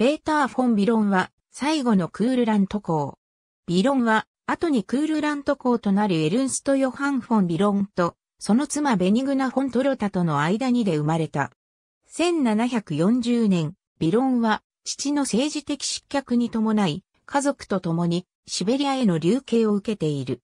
ペーター・フォン・ビロンは最後のクールラント校。ビロンは後にクールラント校となるエルンスト・ヨハン・フォン・ビロンとその妻ベニグナ・フォン・トロタとの間にで生まれた。1740年、ビロンは父の政治的失脚に伴い家族と共にシベリアへの流刑を受けている。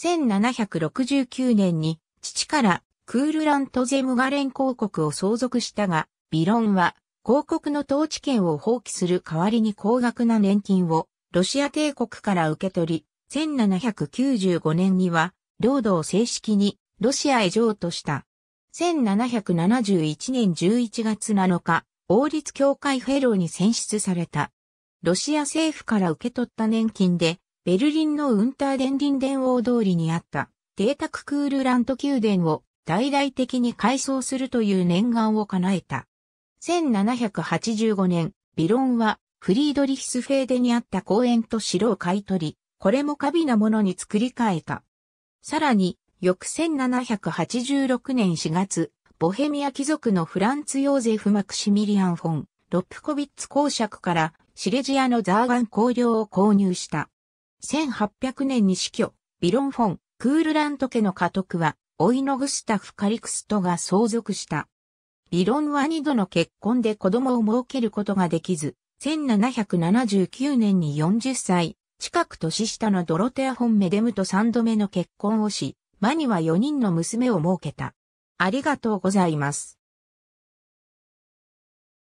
1769年に父からクールラントゼムガレン公国を相続したが、ビロンは広告の統治権を放棄する代わりに高額な年金をロシア帝国から受け取り、1795年には領土を正式にロシアへ譲渡した。1771年11月7日、王立協会フェローに選出された。ロシア政府から受け取った年金で、ベルリンのウンターデンリン電王通りにあった、邸宅クールラント宮殿を大々的に改装するという念願を叶えた。1785年、ビロンはフリードリヒスフェーデにあった公園と城を買い取り、これも過美なものに作り変えた。さらに、翌1786年4月、ボヘミア貴族のフランツ・ヨーゼフ・マクシミリアン・フォン、ロップコビッツ公爵からシレジアのザーガン公領を購入した。1800年に死去、ビロン・フォン、クールラント家の家督は、オイノグスタフ・カリクストが相続した。ビロンは二度の結婚で子供を設けることができず、1779年に40歳、近く年下のドロテア・ホン・メデムと三度目の結婚をし、マニは四人の娘を設けた。ありがとうございます。